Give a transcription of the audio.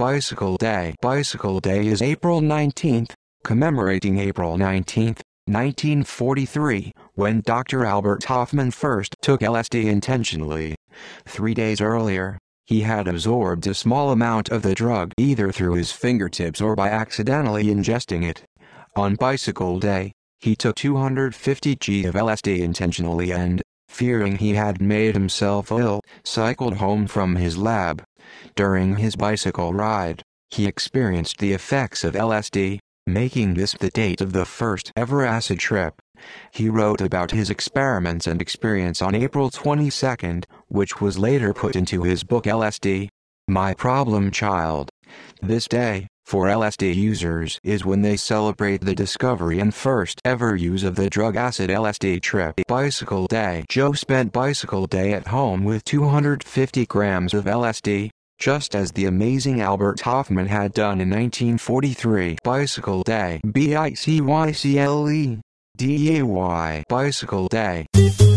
Bicycle Day Bicycle Day is April 19th, commemorating April 19, 1943, when Dr. Albert Hoffman first took LSD intentionally. Three days earlier, he had absorbed a small amount of the drug either through his fingertips or by accidentally ingesting it. On Bicycle Day, he took 250 g of LSD intentionally and, fearing he had made himself ill, cycled home from his lab. During his bicycle ride, he experienced the effects of LSD, making this the date of the first ever acid trip. He wrote about his experiments and experience on April 22, which was later put into his book LSD, My Problem Child. This day, for LSD users is when they celebrate the discovery and first ever use of the drug acid LSD trip bicycle day. Joe spent bicycle day at home with 250 grams of LSD, just as the amazing Albert Hoffman had done in 1943. Bicycle day. B-I-C-Y-C-L-E. D-A-Y. Bicycle day.